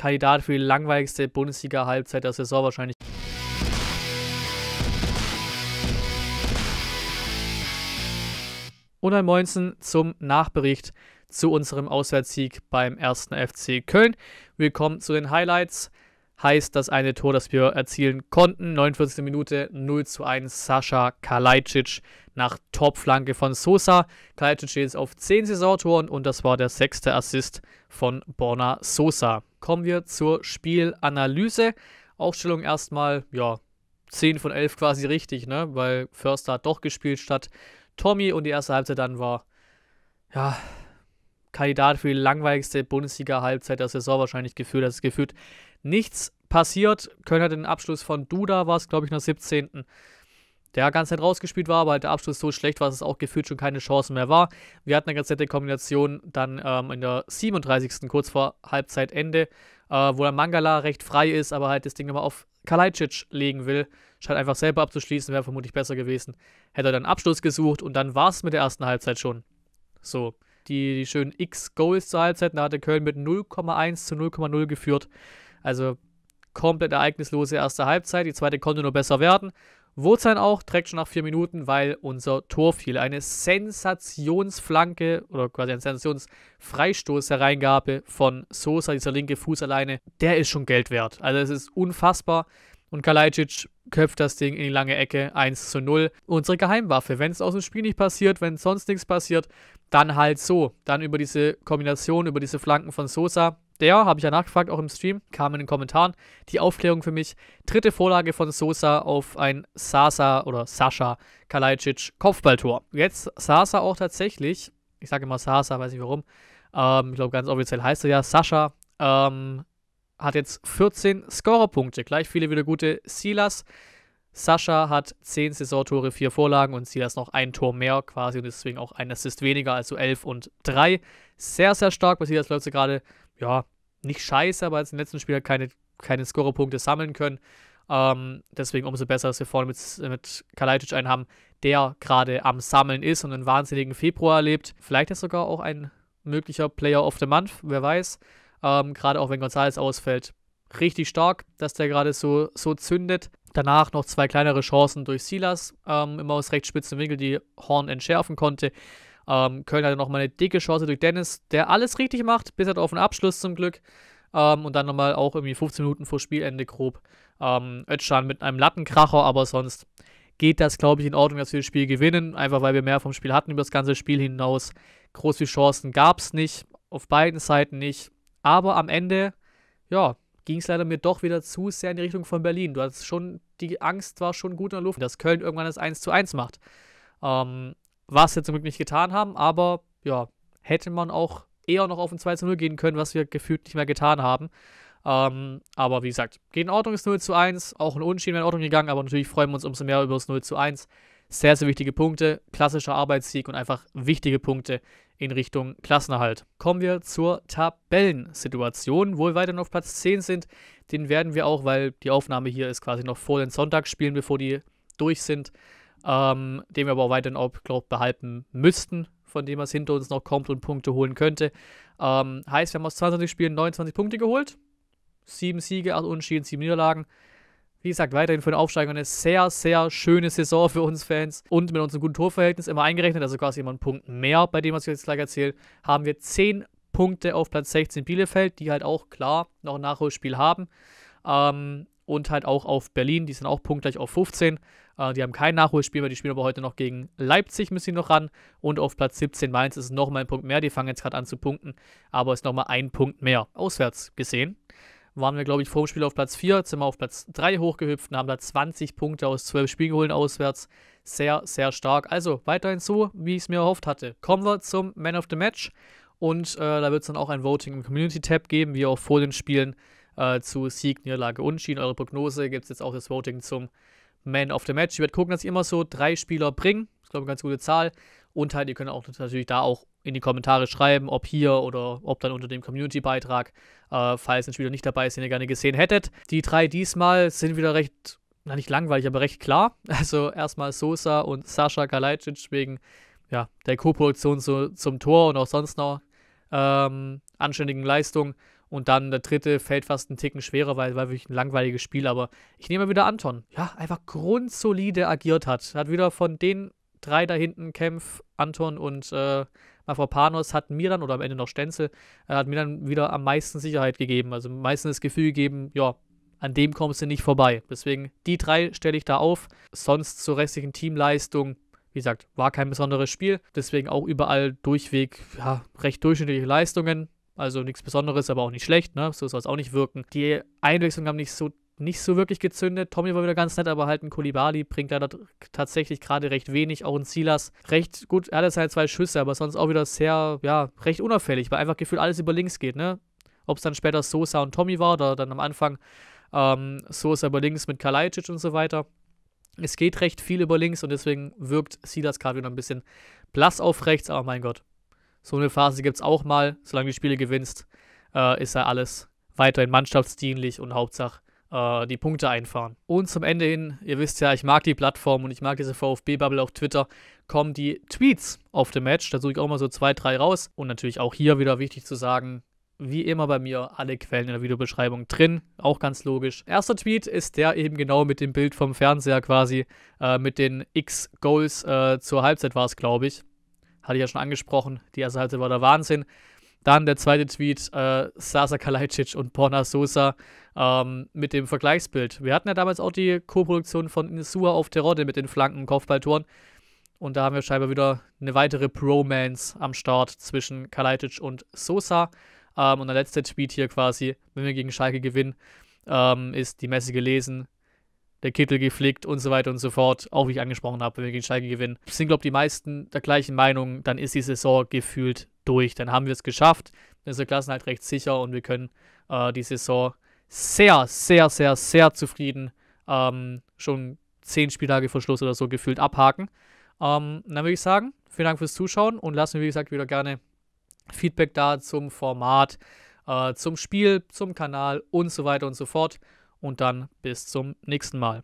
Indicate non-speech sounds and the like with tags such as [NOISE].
Kandidat für die langweiligste Bundesliga-Halbzeit der Saison wahrscheinlich. Und ein Moinsen zum Nachbericht zu unserem Auswärtssieg beim ersten FC Köln. Willkommen zu den Highlights heißt das eine Tor, das wir erzielen konnten. 49. Minute 0 zu 1 Sascha Kalajdzic nach Topflanke von Sosa. Kalajdzic jetzt auf 10 Saisontoren und das war der sechste Assist von Borna Sosa. Kommen wir zur Spielanalyse. Aufstellung erstmal, ja, 10 von 11 quasi richtig, ne? weil Förster hat doch gespielt statt Tommy und die erste Halbzeit dann war, ja, Kandidat für die langweiligste Bundesliga-Halbzeit der Saison wahrscheinlich gefühlt. Das also ist gefühlt nichts passiert. Köln hat den Abschluss von Duda, war es glaube ich, nach 17. Der ganze Zeit rausgespielt war, aber halt der Abschluss so schlecht war, dass es auch gefühlt schon keine Chance mehr war. Wir hatten eine ganz nette Kombination dann ähm, in der 37. kurz vor Halbzeitende, äh, wo der Mangala recht frei ist, aber halt das Ding nochmal auf Kalajdzic legen will. Scheint einfach selber abzuschließen, wäre vermutlich besser gewesen. Hätte er dann Abschluss gesucht und dann war es mit der ersten Halbzeit schon. So die, die schönen X-Goals zur Halbzeit. Da hatte Köln mit 0,1 zu 0,0 geführt. Also komplett ereignislose erste Halbzeit. Die zweite konnte nur besser werden. Wurde sein auch, trägt schon nach vier Minuten, weil unser Tor fiel. Eine Sensationsflanke oder quasi ein Sensationsfreistoß hereingabe von Sosa, dieser linke Fuß alleine. Der ist schon Geld wert. Also es ist unfassbar, und Kalajdzic köpft das Ding in die lange Ecke 1 zu 0. Unsere Geheimwaffe, wenn es aus dem Spiel nicht passiert, wenn sonst nichts passiert, dann halt so. Dann über diese Kombination, über diese Flanken von Sosa. Der, habe ich ja nachgefragt, auch im Stream, kam in den Kommentaren. Die Aufklärung für mich. Dritte Vorlage von Sosa auf ein Sasa oder Sascha Kalajdzic Kopfballtor. Jetzt Sasa auch tatsächlich, ich sage immer Sasa, weiß nicht warum, ähm, ich glaube ganz offiziell heißt er ja Sascha, ähm, hat jetzt 14 Scorerpunkte, gleich viele wieder gute Silas. Sascha hat 10 Saisontore, 4 Vorlagen und Silas noch ein Tor mehr quasi und deswegen auch ein Assist weniger, also 11 und 3. Sehr, sehr stark, bei Silas läuft gerade, ja, nicht scheiße, aber als im letzten Spieler keine, keine Scorerpunkte sammeln können. Ähm, deswegen umso besser, dass wir vorne mit, mit Kalajdzic einen haben, der gerade am Sammeln ist und einen wahnsinnigen Februar erlebt. Vielleicht ist sogar auch ein möglicher Player of the Month, wer weiß. Ähm, gerade auch wenn Gonzalez ausfällt. Richtig stark, dass der gerade so, so zündet. Danach noch zwei kleinere Chancen durch Silas, ähm, immer aus recht spitzen Winkel, die Horn entschärfen konnte. Ähm, Köln hatte nochmal eine dicke Chance durch Dennis, der alles richtig macht, bis er auf den Abschluss zum Glück. Ähm, und dann nochmal auch irgendwie 15 Minuten vor Spielende grob ähm, Özcan mit einem Lattenkracher, aber sonst geht das, glaube ich, in Ordnung, dass wir das Spiel gewinnen, einfach weil wir mehr vom Spiel hatten über das ganze Spiel hinaus. Groß wie Chancen gab es nicht, auf beiden Seiten nicht. Aber am Ende, ja, ging es leider mir doch wieder zu sehr in die Richtung von Berlin. Du hast schon, die Angst war schon gut in der Luft, dass Köln irgendwann das 1 zu 1 macht. Ähm, was wir zum Glück nicht getan haben, aber ja, hätte man auch eher noch auf ein 2 zu 0 gehen können, was wir gefühlt nicht mehr getan haben. Ähm, aber wie gesagt, geht in Ordnung ist 0 zu 1, auch ein Unentschieden wäre in Ordnung gegangen, aber natürlich freuen wir uns umso mehr über das 0 zu 1. Sehr, sehr wichtige Punkte, klassischer Arbeitssieg und einfach wichtige Punkte in Richtung Klassenerhalt. Kommen wir zur Tabellensituation, wo wir weiterhin auf Platz 10 sind. Den werden wir auch, weil die Aufnahme hier ist quasi noch vor den Sonntag spielen, bevor die durch sind. Ähm, den wir aber auch weiterhin auch, glaub, behalten müssten, von dem was hinter uns noch kommt und Punkte holen könnte. Ähm, heißt, wir haben aus 22 Spielen 29 Punkte geholt. 7 Siege, 8 Unentschieden, 7 Niederlagen. Wie gesagt, weiterhin für den Aufsteiger eine sehr, sehr schöne Saison für uns Fans und mit unserem guten Torverhältnis immer eingerechnet, also quasi immer einen Punkt mehr bei dem, was ich jetzt gleich erzähle, haben wir 10 Punkte auf Platz 16 Bielefeld, die halt auch klar noch ein Nachholspiel haben. Ähm, und halt auch auf Berlin, die sind auch punktgleich auf 15. Äh, die haben kein Nachholspiel mehr, die spielen aber heute noch gegen Leipzig, müssen sie noch ran. Und auf Platz 17 Mainz ist nochmal ein Punkt mehr, die fangen jetzt gerade an zu punkten, aber ist nochmal ein Punkt mehr auswärts gesehen waren wir, glaube ich, vor dem Spiel auf Platz 4, sind wir auf Platz 3 hochgehüpft und haben da 20 Punkte aus 12 Spielen geholt auswärts. Sehr, sehr stark. Also weiterhin so, wie ich es mir erhofft hatte. Kommen wir zum Man of the Match und äh, da wird es dann auch ein Voting im Community-Tab geben, wie auch vor den Spielen äh, zu Sieg, Niederlage, Unschieden. Eure Prognose gibt es jetzt auch das Voting zum Man of the Match. Ich werde gucken, dass ich immer so drei Spieler bringe. Ich glaube, eine ganz gute Zahl. Und halt, ihr könnt auch natürlich da auch in die Kommentare schreiben, ob hier oder ob dann unter dem Community-Beitrag, äh, falls ein Spieler nicht dabei ist, den ihr gerne gesehen hättet. Die drei diesmal sind wieder recht, na nicht langweilig, aber recht klar. [LAUGHS] Also erstmal Sosa und Sascha Kalajdzic wegen ja, der Co-Produktion so, zum Tor und auch sonst noch ähm, anständigen Leistung. Und dann der dritte fällt fast einen Ticken schwerer, weil, weil wirklich ein langweiliges Spiel. Aber ich nehme wieder Anton. Ja, einfach grundsolide agiert hat. Hat wieder von den drei da hinten, Kempf, Anton und äh, Panos hat mir dann, oder am Ende noch Stenzel, äh, hat mir dann wieder am meisten Sicherheit gegeben. Also meistens das Gefühl gegeben, ja, an dem kommst du nicht vorbei. Deswegen die drei stelle ich da auf. Sonst zur restlichen Teamleistung, wie gesagt, war kein besonderes Spiel. Deswegen auch überall durchweg ja, recht durchschnittliche Leistungen. Also nichts Besonderes, aber auch nicht schlecht, ne? So soll es auch nicht wirken. Die Einwechslung haben nicht so nicht so wirklich gezündet. Tommy war wieder ganz nett, aber halt ein Kulibali bringt leider tatsächlich gerade recht wenig. Auch ein Silas recht gut. Er hatte seine zwei Schüsse, aber sonst auch wieder sehr, ja, recht unauffällig, weil einfach gefühlt alles über links geht, ne? Ob es dann später Sosa und Tommy war oder dann am Anfang ähm, Sosa über links mit Kalajdzic und so weiter. Es geht recht viel über links und deswegen wirkt Silas gerade wieder ein bisschen blass auf rechts, aber mein Gott. So eine Phase gibt es auch mal, solange du die Spiele gewinnst, äh, ist ja alles weiterhin mannschaftsdienlich und Hauptsache äh, die Punkte einfahren. Und zum Ende hin, ihr wisst ja, ich mag die Plattform und ich mag diese VfB-Bubble auf Twitter, kommen die Tweets auf dem Match. Da suche ich auch mal so zwei, drei raus. Und natürlich auch hier wieder wichtig zu sagen, wie immer bei mir alle Quellen in der Videobeschreibung drin, auch ganz logisch. Erster Tweet ist der eben genau mit dem Bild vom Fernseher quasi, äh, mit den X-Goals äh, zur Halbzeit war es, glaube ich. Hatte ich ja schon angesprochen, die erste Halbzeit war der Wahnsinn. Dann der zweite Tweet, äh, Sasa Kalajdzic und Borna Sosa ähm, mit dem Vergleichsbild. Wir hatten ja damals auch die Co-Produktion von Insua auf Terodde mit den Flanken Kopfballtoren. Und da haben wir scheinbar wieder eine weitere Promance am Start zwischen Kalajdzic und Sosa. Ähm, und der letzte Tweet hier quasi, wenn wir gegen Schalke gewinnen, ähm, ist die Messe gelesen, der Kittel geflickt und so weiter und so fort. Auch wie ich angesprochen habe, wenn wir gegen Schalke gewinnen. Sind, glaube ich, die meisten der gleichen Meinung, dann ist die Saison gefühlt durch. Dann haben wir es geschafft. Dann ist der Klassenhalt recht sicher und wir können äh, die Saison sehr, sehr, sehr, sehr zufrieden ähm, schon zehn Spieltage vor Schluss oder so gefühlt abhaken. Ähm, dann würde ich sagen, vielen Dank fürs Zuschauen und lasst mir, wie gesagt, wieder gerne Feedback da zum Format, äh, zum Spiel, zum Kanal und so weiter und so fort. Und dann bis zum nächsten Mal.